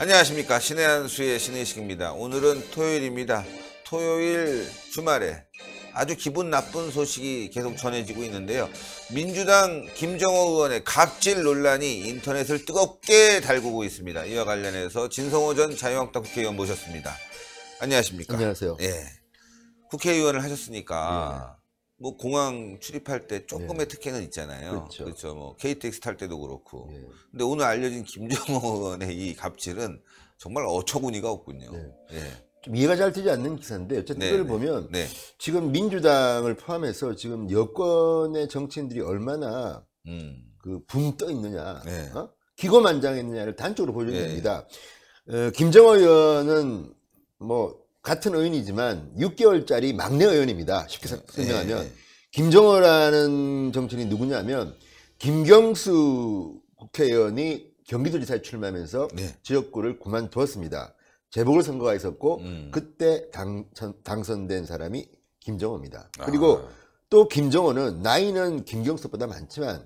안녕하십니까 신의 한수의 신의식입니다. 오늘은 토요일입니다. 토요일 주말에 아주 기분 나쁜 소식이 계속 전해지고 있는데요. 민주당 김정호 의원의 갑질 논란이 인터넷을 뜨겁게 달구고 있습니다. 이와 관련해서 진성호 전 자유한국당 국회의원 모셨습니다. 안녕하십니까? 안녕하세요. 예. 국회의원을 하셨으니까 예. 뭐 공항 출입할 때 조금의 예. 특혜는 있잖아요. 그렇죠. 그렇죠. 뭐 KTX 탈 때도 그렇고. 예. 근데 오늘 알려진 김정은의 이 갑질은 정말 어처구니가 없군요. 네. 예. 좀 이해가 잘 되지 않는 기사인데 어쨌든 네, 이걸 보면 네. 지금 민주당을 포함해서 지금 여권의 정치인들이 얼마나 음. 그붕 떠 있느냐, 네. 어? 기고만장했느냐를 단적으로 보여줍니다. 어, 김정호 의원은 뭐 같은 의원이지만 6개월짜리 막내 의원입니다. 쉽게 설명하면 네, 네, 네. 김정호라는 정치인이 누구냐면 김경수 국회의원이 경기도지사에 출마하면서 네. 지역구를 그만두었습니다. 재보궐 선거가 있었고 음. 그때 당선, 된 사람이 김정호입니다. 아. 그리고 또 김정호는 나이는 김경수보다 많지만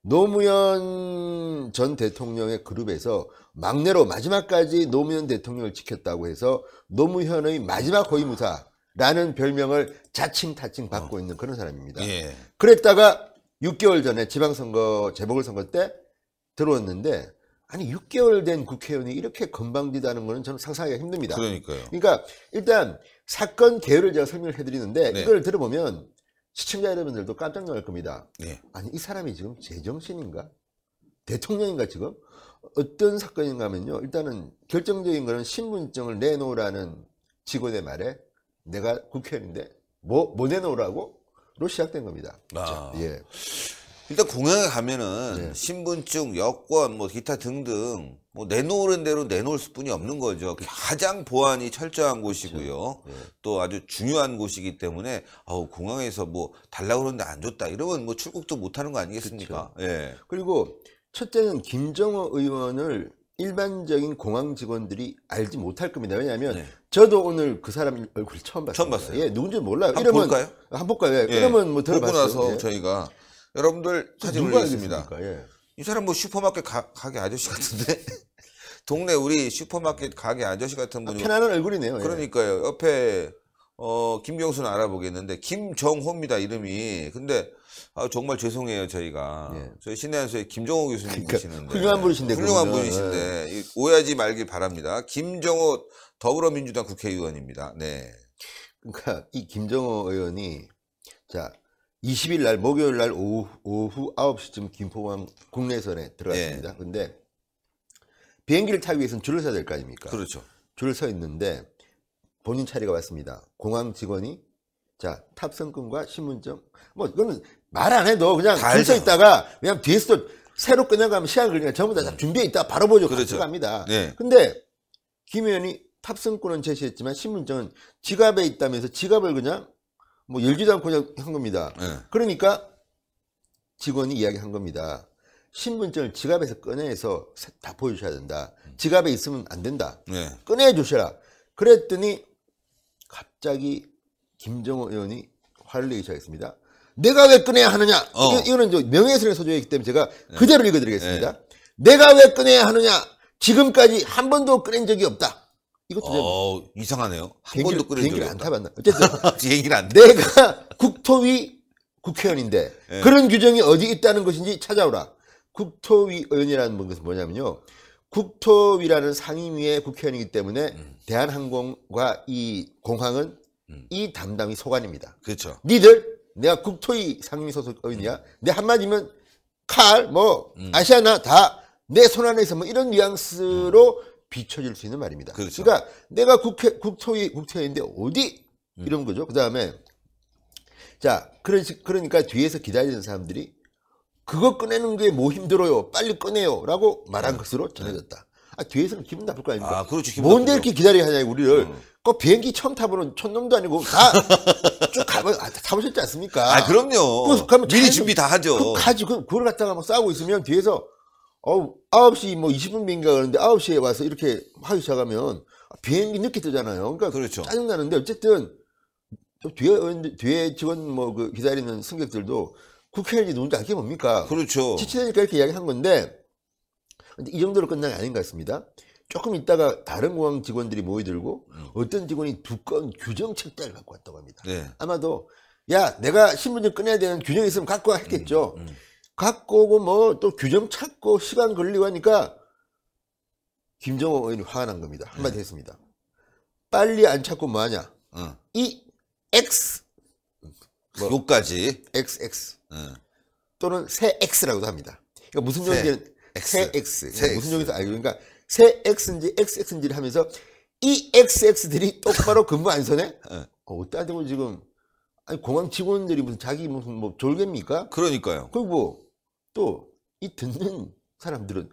노무현 전 대통령의 그룹에서 막내로 마지막까지 노무현 대통령을 지켰다고 해서 노무현의 마지막 고위무사라는 별명을 자칭 타칭 받고 어. 있는 그런 사람입니다. 예. 그랬다가 6개월 전에 지방선거 재보궐선거 때 들어왔는데 아니 6개월 된 국회의원이 이렇게 건방지다는 것은 저는 상상하기가 힘듭니다. 그러니까요. 그러니까 일단 사건 개요를 제가 설명을 해드리는데 네. 이걸 들어보면 시청자 여러분들도 깜짝 놀랄 겁니다. 네. 아니 이 사람이 지금 제정신인가? 대통령인가 지금? 어떤 사건인가 하면요. 일단은 결정적인 거는 신분증을 내놓으라는 직원의 말에 내가 국회의원인데 뭐, 뭐 내놓으라고? 로 시작된 겁니다. 아. 자, 예. 일단 공항에 가면은 네. 신분증, 여권, 뭐 기타 등등 뭐 내놓으는 대로 내놓을 수뿐이 없는 거죠. 그렇죠. 가장 보안이 철저한 곳이고요. 네. 또 아주 중요한 곳이기 때문에 어우 공항에서 뭐 달라고 그러는데 안 줬다 이러면 뭐 출국도 못 하는 거 아니겠습니까? 그 예. 그리고 첫째는 김정호 의원을 일반적인 공항 직원들이 알지 못할 겁니다. 왜냐하면 네. 저도 오늘 그 사람 얼굴 처음 봤어요. 처음 봤어요. 예, 누군지 몰라요. 한번 볼까요? 한번 볼까요? 예. 이러면 예, 뭐들어봤 보고 나서 예. 저희가 여러분들 사진 올리겠습니다. 예. 이 사람 뭐 슈퍼마켓 가, 게 아저씨 같은데 동네 우리 슈퍼마켓 가게 아저씨 같은 아, 분이 아, 편안한 얼굴이네요. 예. 그러니까요. 옆에 어, 김경수는 알아보겠는데 김정호입니다 이름이. 근데 아, 정말 죄송해요 저희가 예. 저희 신내한수의 김정호 교수님 계시는데 그러니까, 훌륭한 분이신데 훌륭한 그러면. 분이신데 예. 오해하지 말길 바랍니다. 김정호 더불어민주당 국회의원입니다. 네. 그러니까 이 김정호 의원이 자 20일 날 목요일 날 오후, 오후 9시쯤 김포항 공 국내선에 들어갔습니다. 예. 근데 비행기를 타기 위해서는 줄을 서야 될 거 아닙니까? 그렇죠. 줄을 서 있는데 본인 차례가 왔습니다. 공항 직원이 자탑승권과 신분증 뭐 이거는 말 안 해도 그냥 줄서 있다가 그냥 뒤에서 새로 끊어가면 시간 걸리니까 그러니까 전부 다 음. 준비해 있다 바로 보죠 그렇죠. 갑니다. 네. 근데 김 의원이 탑승권은 제시했지만 신분증은 지갑에 있다면서 지갑을 그냥 뭐 열지도 않고 그냥 한 겁니다. 네. 그러니까 직원이 이야기한 겁니다. 신분증을 지갑에서 꺼내서 다 보여주셔야 된다. 지갑에 있으면 안 된다. 네. 꺼내 주셔라. 그랬더니 갑자기 김정호 의원이 화를 내기 시작했습니다. 내가 왜 꺼내야 하느냐? 어. 이거는 명예훼손의 소재이기 때문에 제가 네. 그대로 읽어드리겠습니다. 네. 내가 왜 꺼내야 하느냐? 지금까지 한 번도 꺼낸 적이 없다. 이것도 어, 이상하네요. 한 번도 꺼낸 적이 안 타봤나? 어쨌든 비행기를 안 내가 국토위 국회의원인데 네. 그런 규정이 어디 있다는 것인지 찾아오라. 국토위 의원이라는 것은 뭐냐면요. 국토위라는 상임위의 국회의원이기 때문에 음. 대한항공과 이 공항은 음. 이 담당이 소관입니다. 그렇죠. 니들 내가 국토위 상임위 소속 의원이야. 음. 내 한마디면 칼, 뭐 음. 아시아나 다 내 손안에 서뭐 이런 뉘앙스로 음. 비춰질 수 있는 말입니다. 그렇죠. 그러니까 내가 국회 국토위 국회의원인데 어디 이런 거죠. 그 다음에 자 그러니까 뒤에서 기다리는 사람들이 그거 꺼내는 게 뭐 힘들어요. 빨리 꺼내요. 라고 말한 네. 것으로 전해졌다. 아, 뒤에서는 기분 나쁠 거 아닙니까? 아, 그렇죠. 뭔데 나쁘죠. 이렇게 기다려야 하냐, 우리를. 음. 그 비행기 처음 타보는 촌놈도 아니고 다 쭉 가면 아, 타보셨지 않습니까? 아, 그럼요. 그 가면 미리 준비 다 하죠. 그, 가지. 그, 그걸 갖다가 막 싸우고 있으면 뒤에서 어우, 9시 뭐 20분 비행기가 그러는데 9시에 와서 이렇게 하기 시작하면 비행기 늦게 뜨잖아요. 그러니까 그렇죠. 짜증나는데 어쨌든 뒤에, 뒤에 직원 뭐 그 기다리는 승객들도 국회의원이 누군지 알게 뭡니까? 그렇죠. 지체하니까 이렇게 이야기한 건데 근데 이 정도로 끝난 게 아닌 것 같습니다. 조금 있다가 다른 공항 직원들이 모여들고 음. 어떤 직원이 두꺼운 규정 책자를 갖고 왔다고 합니다. 네. 아마도 야 내가 신분증 끊내야 되는 규정이 있으면 갖고 와 했겠죠. 음, 음, 음. 갖고 오고 뭐 또 규정 찾고 시간 걸리고 하니까 김정호 의원이 화가 난 겁니다. 네. 한마디 네. 했습니다. 빨리 안 찾고 뭐하냐. 어. 이 X 뭐, 요까지 XX 예. 또는 새 x라고도 합니다. 그러니까 무슨 정의새 x. 새 네, 무슨 정의에서 알고 그러니까 새 x인지 xx인지를 하면서 이 xx들이 똑바로 근무 안 서네? 예. 어. 어, 따지고 지금 아니 공항 직원들이 무슨 자기 무슨 뭐 졸개입니까? 그러니까요. 그리고 뭐 또이 듣는 사람들은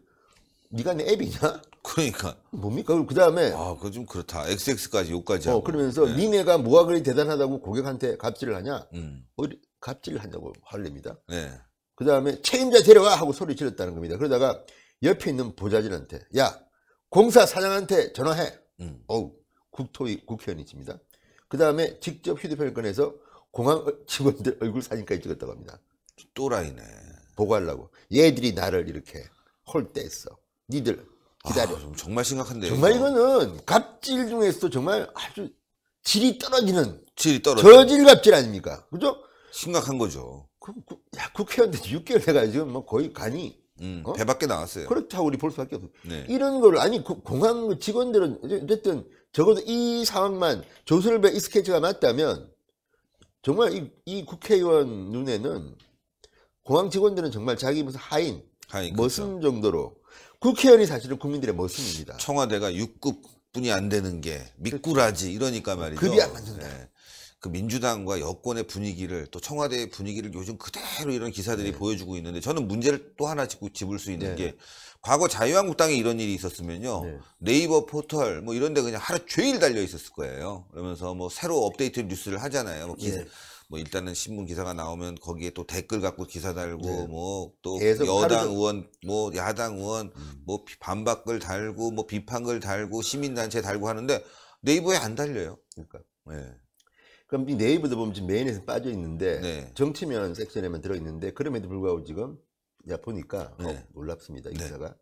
네가 내 앱이냐? 그러니까 뭡니까? 그다음에 아, 그 좀 그렇다. XX까지 욕까지 어, 하고. 그러면서 네. 니네가 뭐가 그리 대단하다고 고객한테 갑질을 하냐? 음. 갑질을 한다고 화를 냅니다. 네. 그 다음에 책임자 데려와 하고 소리 질렀다는 겁니다. 그러다가 옆에 있는 보좌진한테 야 공사 사장한테 전화해. 음. 어우 국토위 국회의원이십니다. 그 다음에 직접 휴대폰을 꺼내서 공항 직원들 얼굴 사진까지 찍었다고 합니다. 또라이네. 보고하려고 얘들이 나를 이렇게 홀대했어. 니들 기다려. 아, 정말 심각한데요. 정말 이거는 갑질 중에서도 정말 아주 질이 떨어지는 질이 떨어져. 저질 갑질 아닙니까? 그죠? 심각한 거죠. 그, 그, 야, 국회의원들 6개월 돼가지고뭐 거의 간이 음, 어? 배밖에 나왔어요. 그렇다고 우리 볼 수밖에 없어. 네. 이런 걸 아니 그 공항 직원들은 어쨌든 적어도 이 상황만 조선일보 이 스케치가 맞다면 정말 이, 이 국회의원 눈에는 공항 직원들은 정말 자기 무슨 하인, 하인 머슴 그렇죠. 정도로 국회의원이 사실은 국민들의 머슴입니다. 청와대가 6급뿐이 안 되는 게 그렇죠. 미꾸라지 이러니까 말이죠. 급이 안 맞는다. 네. 그 민주당과 여권의 분위기를 또 청와대의 분위기를 요즘 그대로 이런 기사들이 네. 보여주고 있는데 저는 문제를 또 하나 짚고 집을 수 있는 네. 게 과거 자유한국당에 이런 일이 있었으면요 네. 이버 포털 뭐 이런데 그냥 하루 종일 달려 있었을 거예요. 그러면서 뭐 새로 업데이트 뉴스를 하잖아요. 뭐 기사, 네. 뭐 일단은 신문 기사가 나오면 거기에 또 댓글 갖고 기사 달고 네. 뭐또 여당 하루... 의원 뭐 야당 의원 음. 뭐 반박글 달고 뭐 비판글 달고 시민단체 달고 하는데 네이버에 안 달려요. 그러니까. 네. 그럼 이 네이버도 보면 지금 메인에서 빠져 있는데 네. 정치면 섹션에만 들어 있는데 그럼에도 불구하고 지금 야 보니까 어, 네. 어, 놀랍습니다 이 네. 기사가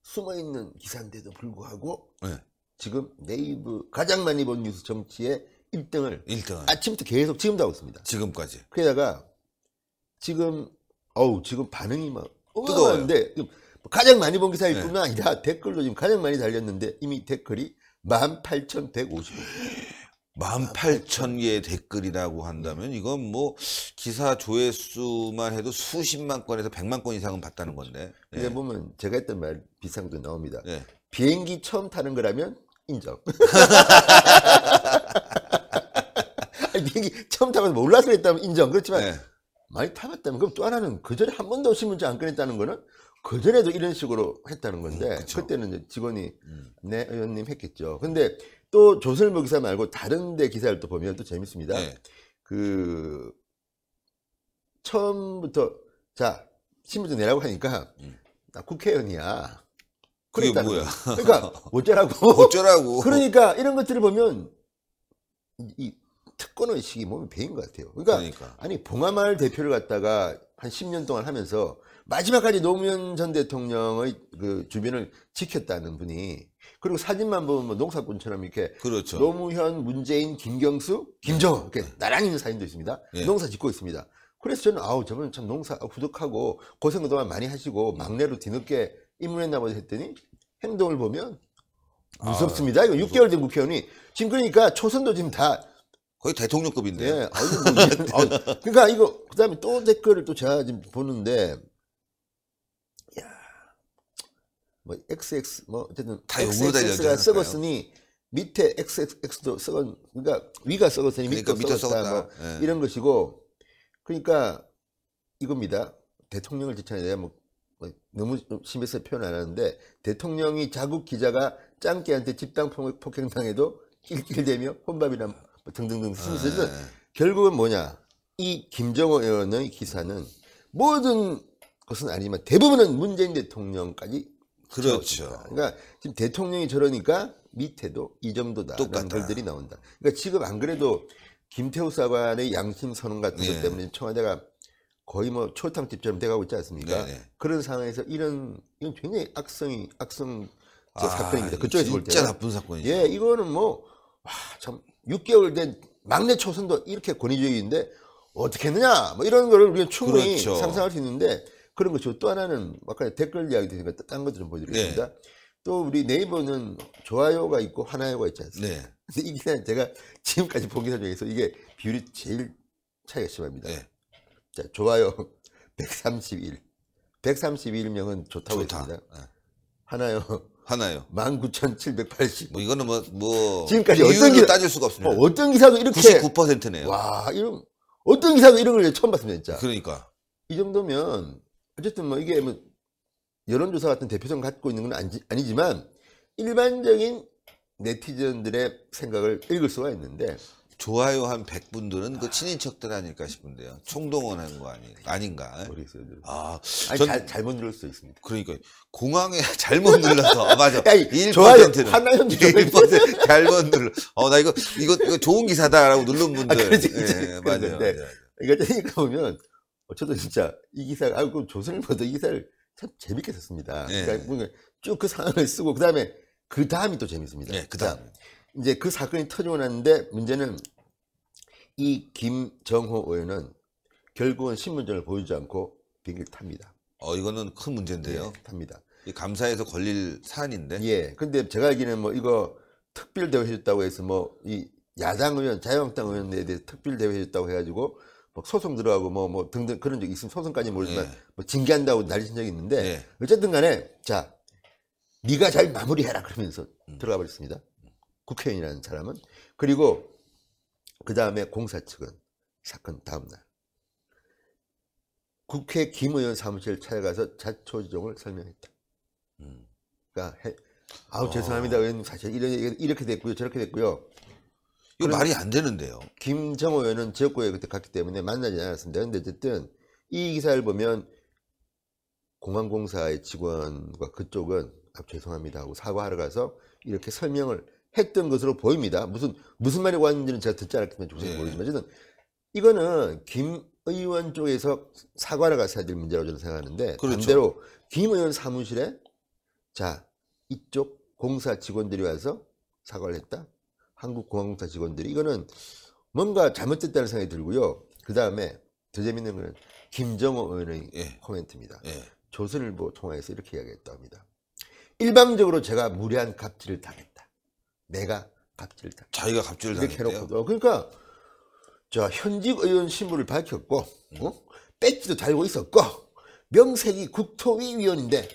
숨어 있는 기사인데도 불구하고 네. 지금 네이버 가장 많이 본 뉴스 정치에 1등을 1등 아침부터 계속 지금도 하고 있습니다. 지금까지. 그러다가 지금 어우 지금 반응이 막 뜨거운데 가장 많이 본 기사일 뿐만 아니라 댓글도 지금 가장 많이 달렸는데 이미 댓글이 18,150. 18,000개의 댓글이라고 한다면 이건 뭐 기사 조회수만 해도 수십만 건에서 100만 건 이상은 봤다는 건데. 예. 근 보면 제가 했던 말비슷한것도 나옵니다. 예. 비행기 처음 타는 거라면 인정. 아니, 비행기 처음 타면 몰라서 했다면 인정. 그렇지만 예. 많이 타봤다면 그럼 또 하나는 그 전에 한 번도 신문지 안 꺼냈다는 거는 그 전에도 이런 식으로 했다는 건데 음, 그때는 직원이 음. 네 의원님 했겠죠. 근데 또 조선일보 기사 말고 다른 데 기사를 또 보면 또 재밌습니다. 네. 그 처음부터 자 신분증 내라고 하니까 음. 나 국회의원이야. 그게 뭐야? 그러니까 어쩌라고? 어쩌라고? 그러니까 이런 것들을 보면 이 특권 의식이 몸에 배인 것 같아요. 그러니까, 그러니까. 아니 봉하마을 대표를 갖다가 한 10년 동안 하면서 마지막까지 노무현 전 대통령의 그 주변을 지켰다는 분이 그리고 사진만 보면 뭐 농사꾼처럼 이렇게 그렇죠. 노무현, 문재인, 김경수, 김정은 이렇게 네. 나란히 있는 사진도 있습니다. 예. 농사 짓고 있습니다. 그래서 저는 아우 저분 참 농사 부족하고 고생 그동안 많이 하시고 막내로 뒤늦게 입문했나 보다 했더니 행동을 보면 아, 무섭습니다. 이거 아, 6개월 된 국회의원이 지금 그러니까 초선도 지금 다 거의 대통령급인데. 예. 네. 아, 그러니까 이거 그다음에 또 댓글을 또 제가 지금 보는데 뭐 XX 뭐 어쨌든 다 x x 가 썩었으니 밑에 XXX도 썩은 그러니까 위가 썩었으니 그러니까 밑도 썩었다, 뭐 네. 이런 것이고 그러니까 이겁니다. 대통령을 지칭하냐 뭐, 뭐 너무 심해서 표현 안 하는데 대통령이 자국 기자가 짱깨한테 집단 폭행당해도 낄낄대며 혼밥이나 뭐 등등등 쓰면서 네. 결국은 뭐냐 이 김정호 의원의 기사는 모든 것은 아니지만 대부분은 문재인 대통령까지 그렇죠. 없습니다. 그러니까. 그러니까 지금 대통령이 저러니까 밑에도 이 정도다. 똑같다. 덜들이 나온다. 그러니까 지금 안 그래도 김태우 사관의 양심 선언 같은 것 네. 때문에 청와대가 거의 뭐 초탕집처럼 돼가고 있지 않습니까? 네네. 네. 그런 상황에서 이런 이건 굉장히 악성이 악성 아, 사건입니다. 그쪽에서 진짜 나쁜 사건이죠. 예, 이거는 뭐참 6개월 된 막내 초선도 이렇게 권위주의인데 어떻게 했느냐 뭐 이런 거를 우리가 충분히 그렇죠. 상상할 수 있는데 그런 것이고 또 하나는 아까 댓글 이야기 되니까 딴 것들 좀 보여드리겠습니다. 네. 또 우리 네이버는 좋아요가 있고 하나요가 있지 않습니까? 네. 근데 이게 제가 지금까지 본 기사 중에서 이게 비율이 제일 차이가 심합니다. 네. 자, 좋아요 131. 131명은 좋다고 좋다. 했습니다. 네. 하나요. 하나요. 19,780. 뭐 이거는 뭐, 뭐. 지금까지 어떤 기사. 따질 수가 없습니다. 어, 떤 기사도 이렇게. 99%네요. 와, 이런, 어떤 기사도 이런 걸 처음 봤습니다, 진짜. 그러니까. 이 정도면 어쨌든 뭐 이게 뭐 여론조사 같은 대표성 갖고 있는 건 아니, 지만 일반적인 네티즌들의 생각을 읽을 수가 있는데 좋아요 한 100분들은 그 친인척들 아닐까 싶은데요. 총동원한 거 아니, 아닌가? 모르겠어요. 아, 아니, 전, 잘, 잘못 눌릴 수 있습니다. 그러니까 공항에 잘못 눌러서 아, 맞아. 야, 1%는 하나는 1% 잘못 눌러. 어, 나 이거 이거, 이거 좋은 기사다라고 누른 아, 분들. 아, 그렇지, 그렇지. 예, 예, 맞아요. 네. 맞아요. 그러니까 보면 어, 저도 진짜 이 기사를 아이고 조선일보도 이 기사를 참 재밌게 썼습니다. 네. 그러니까 쭉그 상황을 쓰고 그다음에 그 다음이 또 재밌습니다. 네, 그다음 그 이제 그 사건이 터지고 났는데 문제는 이 김정호 의원은 결국은 신문증을 보여주지 않고 비행기를 탑니다. 어 이거는 큰 문제인데요. 네, 탑니다. 이 감사에서 걸릴 사안인데. 예. 근데 제가 알기는 뭐 이거 특별 대회 해줬다고 해서 뭐 이 야당 의원, 자유한국당 의원에 대해서 특별 대회 해줬다고 해가지고 뭐 소송 들어가고 뭐, 뭐 등등 그런 적이 있으면 소송까지 모르지만 뭐 예. 뭐 징계한다고 난리친 적이 있는데 예. 어쨌든 간에 자, 네가 잘 마무리해라 그러면서 음. 들어가 버렸습니다. 국회의원이라는 사람은. 그리고 그 다음에 공사 측은 사건 다음날 국회 김의원 사무실 찾아가서 자초지종을 설명했다. 음. 그러니까 해, 아우 죄송합니다. 어. 의원님 사실 이렇게, 이렇게 됐고요. 저렇게 됐고요. 이거 말이 안 되는데요. 김정호 의원은 지역구에 그때 갔기 때문에 만나지 않았습니다. 근데 어쨌든 이 기사를 보면 공항공사의 직원과 그쪽은 아, 죄송합니다 하고 사과하러 가서 이렇게 설명을 했던 것으로 보입니다. 무슨 무슨 말이 왔는지는 제가 듣지 않았겠지만 네. 모르지만 저는 이거는 김 의원 쪽에서 사과를 가서야 될 문제라고 저는 생각하는데 그렇죠. 반대로 김 의원 사무실에 자 이쪽 공사 직원들이 와서 사과를 했다. 한국공항사 직원들이 이거는 뭔가 잘못됐다는 생각이 들고요. 그 다음에 더 재밌는 거는 김정호 의원의 예. 코멘트입니다. 예. 조선일보 통화에서 이렇게 이야기했다 고 합니다. 일방적으로 제가 무례한 갑질을 당했다. 내가 갑질을 당했다. 자기가 갑질을 당했다 그러니까 저 현직 의원 신분을 밝혔고 음. 어? 배지도 달고 있었고 명색이 국토위 위원인데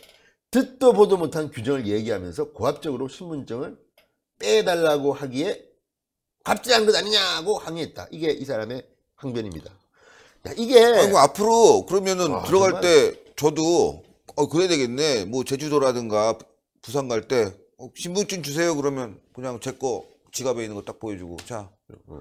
듣도 보도 못한 규정을 얘기하면서 고압적으로 신분증을 빼달라고 하기에 갑질한 것 아니냐고 항의했다. 이게 이 사람의 항변입니다. 야, 이게 아이고, 앞으로 그러면은 아, 들어갈 정말? 때 저도 어 그래야 되겠네. 뭐 제주도라든가 부산 갈때 어, 신분증 주세요. 그러면 그냥 제 거 지갑에 있는 거 딱 보여주고 자.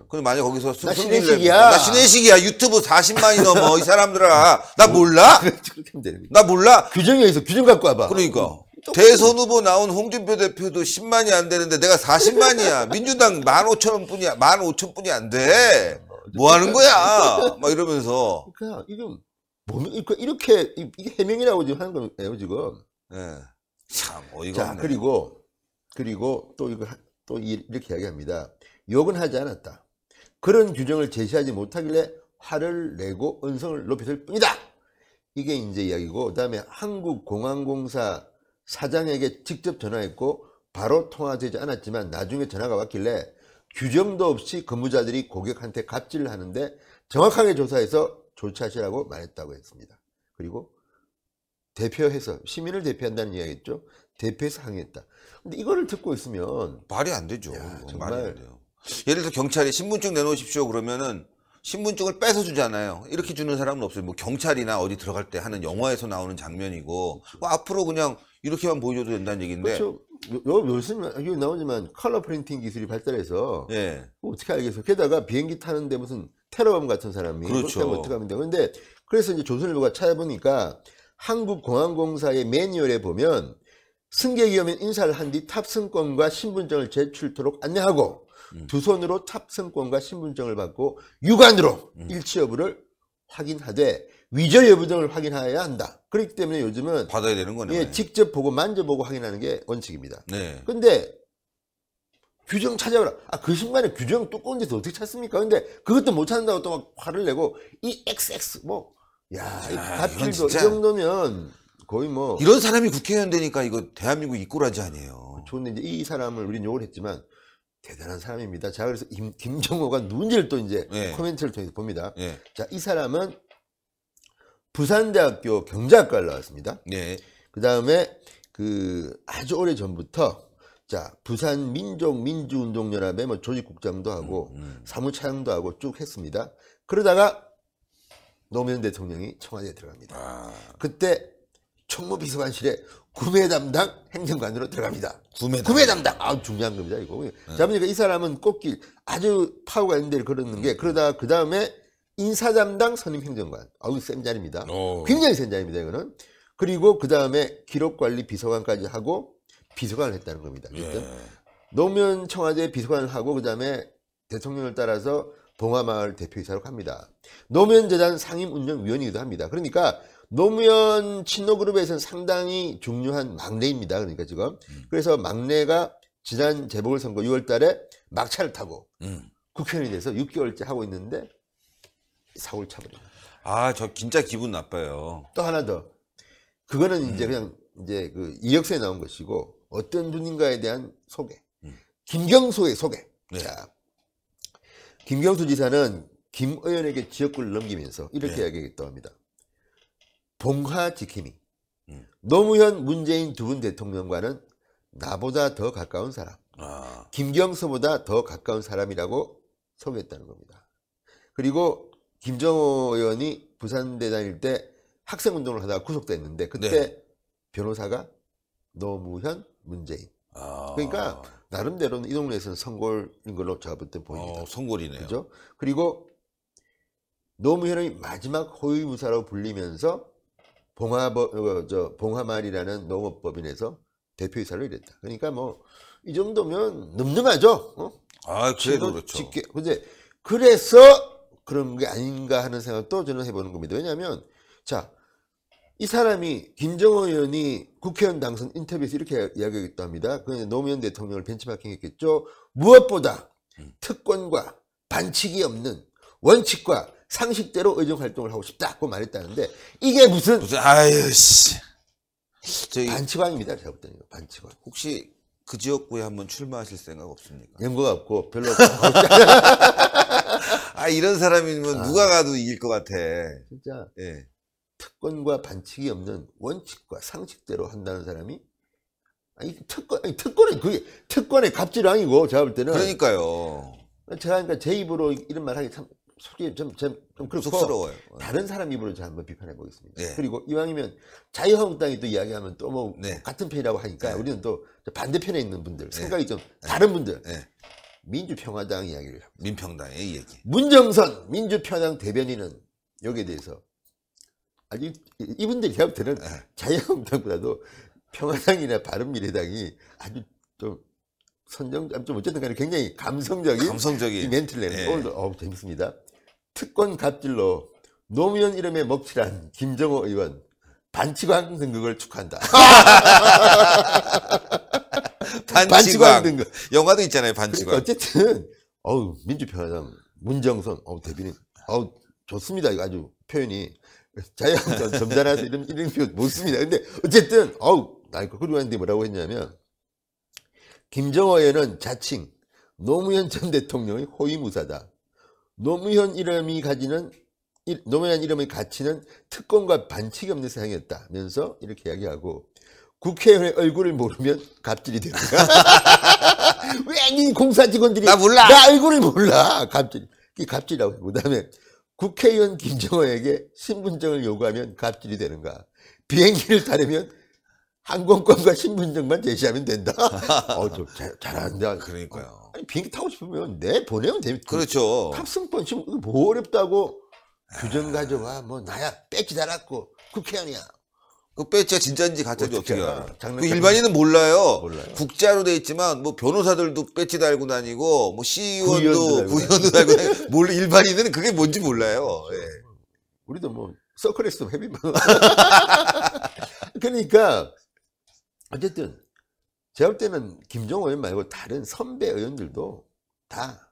근데 만약 거기서 나 신의식이야. 나 신의식이야. 유튜브 40만이 넘어 이 사람들아. 나 몰라. 그렇게 되는 나 몰라. 규정에 있어. 규정 갖고 와봐. 그러니까. 대선 후보 나온 홍준표 대표도 10만이 안 되는데 내가 40만이야. 민주당 1 5천0 뿐이야. 1 5천0 뿐이 안 돼. 어, 뭐 하는 거야? 그러니까 막 이러면서. 그러니까 이건 이렇게 이게 해명이라고 지금 하는 거예요 지금. 예. 네. 참 어이가 자, 없네. 그리고 그리고 또 이거 또 이렇게 이야기합니다. 욕은 하지 않았다. 그런 규정을 제시하지 못하길래 화를 내고 언성을 높였을 뿐이다. 이게 이제 이야기고 그다음에 한국공항공사 사장에게 직접 전화했고 바로 통화되지 않았지만 나중에 전화가 왔길래 규정도 없이 근무자들이 고객한테 갑질을 하는데 정확하게 조사해서 조치하시라고 말했다고 했습니다. 그리고 대표해서 시민을 대표한다는 이야기겠죠. 대표해서 항의했다. 근데 이거를 듣고 있으면 말이 안 되죠. 야, 정말 말이 안 돼요. 예를 들어 경찰이 신분증 내놓으십시오 그러면은 신분증을 뺏어 주잖아요. 이렇게 주는 사람은 없어요. 뭐 경찰이나 어디 들어갈 때 하는 영화에서 나오는 장면이고 뭐 앞으로 그냥 이렇게만 보여줘도 된다는 얘기인데. 그렇죠. 요, 요즘 여기 나오지만 컬러 프린팅 기술이 발달해서 예. 뭐 어떻게 알겠어? 요 게다가 비행기 타는데 무슨 테러범 같은 사람이 뭐 그렇죠. 어떻게 하면 돼 근데 그래서 이제 조선일보가 찾아보니까 한국공항공사의 매뉴얼에 보면 승객이 오면 인사를 한 뒤 탑승권과 신분증을 제출토록 안내하고 음. 두 손으로 탑승권과 신분증을 받고 육안으로 음. 일치 여부를 확인하되 위조 여부등을 확인해야 한다. 그렇기 때문에 요즘은 받아야 되는 거네요. 예, 직접 보고 만져보고 확인하는 게 원칙입니다. 네. 근데 규정 찾아라. 보 아, 그 순간에 규정 뚜껑 데서 어떻게 찾습니까? 근데 그것도 못 찾는다고 또 막 화를 내고 이 XX 뭐 야, 하필도 이 아, 정도면 거의 뭐 이런 사람이 국회의원 되니까 이거 대한민국 이꼬라지 아니에요. 좋은데 이제 이 사람을 우리는 욕을 했지만 대단한 사람입니다. 자, 그래서 김, 김정호가 누군지를 또 이제 네. 코멘트를 통해서 봅니다. 네. 자, 이 사람은 부산대학교 경제학과를 나왔습니다. 네. 그 다음에 그 아주 오래 전부터 자 부산 민족 민주운동연합의 뭐 조직국장도 하고 음, 음, 사무차장도 하고 쭉 했습니다. 그러다가 노무현 대통령이 청와대에 들어갑니다. 아. 그때 총무비서관실에 구매 담당 행정관으로 들어갑니다. 구매, 구매 담당. 아 중요한 겁니다 이거. 네. 자, 그러니까 이 사람은 꽃길 아주 파고가 있는 데를 걸었는 게 음, 음. 그러다 가그 다음에 인사 담당 선임 행정관. 아우 센 자리입니다. 오. 어. 굉장히 센 자리입니다. 이거는. 그리고 그 다음에 기록관리 비서관까지 하고 비서관을 했다는 겁니다. 그때 예. 네. 노무현 청와대 비서관을 하고 그 다음에 대통령을 따라서 봉화마을 대표이사로 갑니다. 노무현 재단 상임운영위원이기도 합니다. 그러니까 노무현 친노그룹에서는 상당히 중요한 막내입니다. 그러니까 지금 음. 그래서 막내가 지난 재보궐선거 6월달에 막차를 타고 음. 국회의원이 돼서 6개월째 하고 있는데 사고를 차버려요. 아, 저 진짜 기분 나빠요. 또 하나 더. 그거는 음. 이제 그냥 이제 그 이력서에 나온 것이고 어떤 분인가에 대한 소개. 음. 김경수의 소개. 네. 자, 김경수 지사는 김 의원에게 지역구를 넘기면서 이렇게 네. 이야기했다고 합니다. 봉화 지킴이. 음. 노무현, 문재인 두 분 대통령과는 나보다 더 가까운 사람. 아. 김경수보다 더 가까운 사람이라고 소개했다는 겁니다. 그리고 김정호 의원이 부산대 다닐 때 학생 운동을 하다가 구속됐는데 그때 네. 변호사가 노무현 문재인. 아. 그러니까 나름대로는 이 동네에서는 선골인 걸로 제가 볼 때 보입니다. 어, 선골이네요. 그죠? 그리고 노무현의 마지막 호위무사로 불리면서 봉화법, 어, 저, 봉화말이라는 농업법인에서 대표이사를 이랬다 그러니까 뭐, 이 정도면 늠름하죠? 어? 아, 그래도 그렇죠. 근데, 그래서 그런 게 아닌가 하는 생각도 저는 해보는 겁니다. 왜냐하면 자, 이 사람이 김정은 의원이 국회의원 당선 인터뷰에서 이렇게 이야기했다 합니다. 그 노무현 대통령을 벤치마킹 했겠죠. 무엇보다 음. 특권과 반칙이 없는 원칙과 상식대로 의정 활동을 하고 싶다고 그 말했다는데 이게 무슨 무슨 아유 씨. 저희 반칙왕입니다. 제가 볼 때는 반칙왕. 혹시 그 지역구에 한번 출마하실 생각 없습니까? 연고가 없고 별로 아 이런 사람이면 아, 누가 가도 이길 것 같아. 진짜 예. 특권과 반칙이 없는 원칙과 상식대로 한다는 사람이 아니 특권 아니 특권은 그게 특권의 갑질 아니고 제가 볼 때는 그러니까요. 제가 그러니까 제 입으로 이런 말 하기 참 솔직히 좀, 좀, 좀 그렇고 쑥스러워요. 예. 다른 사람 입으로 제가 한번 비판해 보겠습니다. 네. 그리고 이왕이면 자유한국당이 또 이야기하면 또뭐 네. 같은 편이라고 하니까 네. 우리는 또 반대편에 있는 분들 네. 생각이 네. 좀 다른 분들 네. 민주평화당 이야기를 합니다. 민평당의 이야기. 문정선 민주평화당 대변인은 여기에 대해서 아직 이분들 제가 볼는 자유한국당보다도 평화당이나 바른미래당이 아주 좀 선정 좀 어쨌든 간에 굉장히 감성적인, 감성적인. 멘트를 내는 네. 오늘도 어우 재밌습니다. 특권 갑질로 노무현 이름에 먹칠한 김정호 의원 반칙왕 등극을 축하한다. 반 반칙왕 등 영화도 있잖아요 반칙왕 그러니까 어쨌든 어우 민주평화당 문정선 어우 대빈이 어우 좋습니다 이거 아주 표현이 자유한국당 점잖아서 이름이름 표현 못 씁니다. 근데 어쨌든 어우 나이거 그리고 는데 뭐라고 했냐면 김정호 의원은 자칭 노무현 전 대통령의 호위무사다. 노무현 이름이 가지는 노무현 이름의 가치는 특권과 반칙이 없는 사항이었다면서 이렇게 이야기하고 국회의원의 얼굴을 모르면 갑질이 되는 거 왜니 공사 직원들이 나 몰라. 나 얼굴을 몰라. 갑질. 이 갑질이라고. 그다음에 국회의원 김정호에게 신분증을 요구하면 갑질이 되는가. 비행기를 타려면 항공권과 신분증만 제시하면 된다. 어, 좀 잘, 잘한다. 그러니까요. 아니, 비행기 타고 싶으면 내 보내면 되면 그 그렇죠. 탑승권 지금 뭐 어렵다고 규정 가져와. 뭐 나야 뺏기 달았고 국회의원이야. 그 배지가 진짜인지 가짜인지 어떻게, 어떻게 알아? 그 일반인은 몰라요. 몰라요. 국자로 돼 있지만 뭐 변호사들도 배지 달고 다니고 뭐 시의원도 e 구의원도 달고 다니고 몰라 일반인은 그게 뭔지 몰라요. 예. 우리도 뭐 서클에서 뭐 헤비만 그러니까 어쨌든 제가 볼 때는 김정호 의원 말고 다른 선배 의원들도 다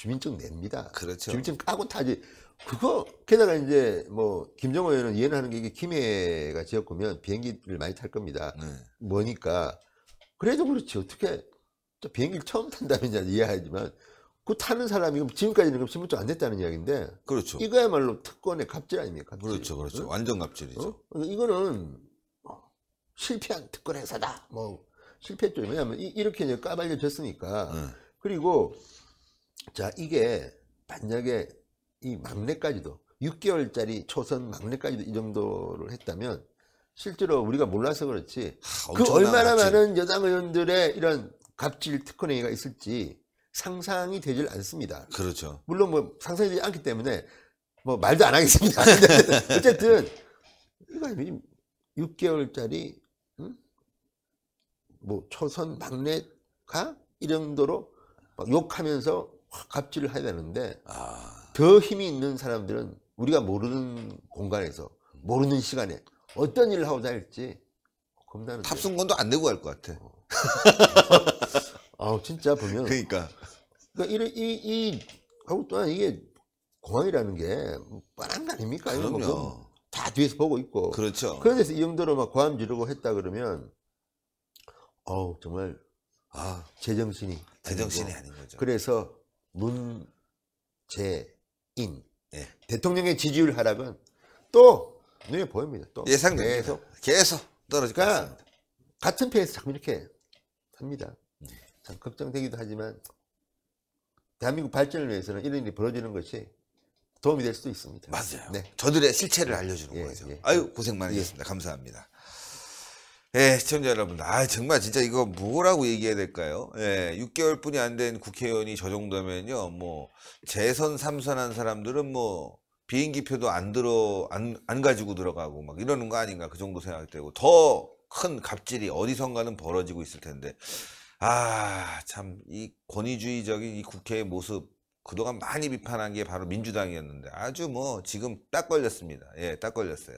주민증 냅니다. 그렇죠. 주민증 까고 타지. 그거 게다가 이제 뭐 김정호 의원은 이해를 하는 게 이게 김해가 지역구면 비행기를 많이 탈 겁니다. 네. 뭐니까 그래도 그렇지 어떻게 또 비행기를 처음 탄다면 이해하지만 그 타는 사람이 그럼 지금까지는 그럼 신분증 안 냈다는 이야기인데 그렇죠. 이거야말로 특권의 갑질 아닙니까? 갑질. 그렇죠, 그렇죠. 응? 완전 갑질이죠. 어? 그러니까 이거는 어, 실패한 특권 행사다. 뭐 실패했죠. 왜냐하면 이렇게 이제 까발려졌으니까 네. 그리고 자 이게 만약에 이 막내까지도 6개월짜리 초선 막내까지도 이 정도를 했다면 실제로 우리가 몰라서 그렇지 하, 그 얼마나 갑질. 많은 여당 의원들의 이런 갑질 특허행위가 있을지 상상이 되질 않습니다. 그렇죠. 물론 뭐 상상이 되지 않기 때문에 뭐 말도 안 하겠습니다. 어쨌든 이거 6개월짜리 응? 뭐 초선 막내가 이 정도로 욕하면서 갑질을 해야 되는데 아. 더 힘이 있는 사람들은 우리가 모르는 공간에서 모르는 시간에 어떤 일을 하고 다닐지 겁나는 탑승권도 안 내고 갈 것 같아. 어. 아 진짜 보면 그러니까 그러니까 이이 하고 또 이게 공항이라는 게 뭐 뻔한 거 아닙니까? 그럼요. 다 뒤에서 보고 있고 그렇죠. 그런데서 이 정도로 막 고함 지르고 했다 그러면 어우 정말 아 제정신이 제정신이 아닌 거죠. 그래서 문재인 예. 대통령의 지지율 하락은 또 눈에 보입니다. 또 예상됩니다. 계속 계속 떨어질 것 그러니까 같습니다. 같은 패에서 자꾸 이렇게 합니다. 음. 참 걱정되기도 하지만 대한민국 발전을 위해서는 이런 일이 벌어지는 것이 도움이 될 수도 있습니다. 맞아요. 네. 저들의 실체를 알려주는 예, 거죠. 예, 아유 고생 많으셨습니다. 예. 감사합니다. 예, 시청자 여러분, 아 정말 진짜 이거 뭐라고 얘기해야 될까요? 예, 6개월뿐이 안 된 국회의원이 저 정도면요, 뭐 재선 삼선한 사람들은 뭐 비행기표도 안 들어 안, 안 가지고 들어가고 막 이러는 거 아닌가 그 정도 생각되고 더 큰 갑질이 어디선가는 벌어지고 있을 텐데 아참 이 권위주의적인 이 국회의 모습 그동안 많이 비판한 게 바로 민주당이었는데 아주 뭐 지금 딱 걸렸습니다 예딱 걸렸어요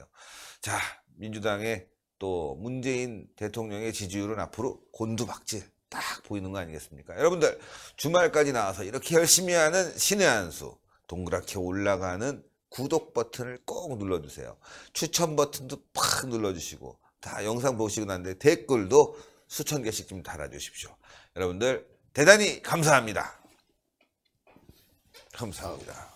자 민주당의 또 문재인 대통령의 지지율은 앞으로 곤두박질 딱 보이는 거 아니겠습니까? 여러분들 주말까지 나와서 이렇게 열심히 하는 신의 한수 동그랗게 올라가는 구독 버튼을 꼭 눌러주세요. 추천 버튼도 팍 눌러주시고 다 영상 보시고 난데 댓글도 수천 개씩 좀 달아주십시오. 여러분들 대단히 감사합니다. 감사합니다.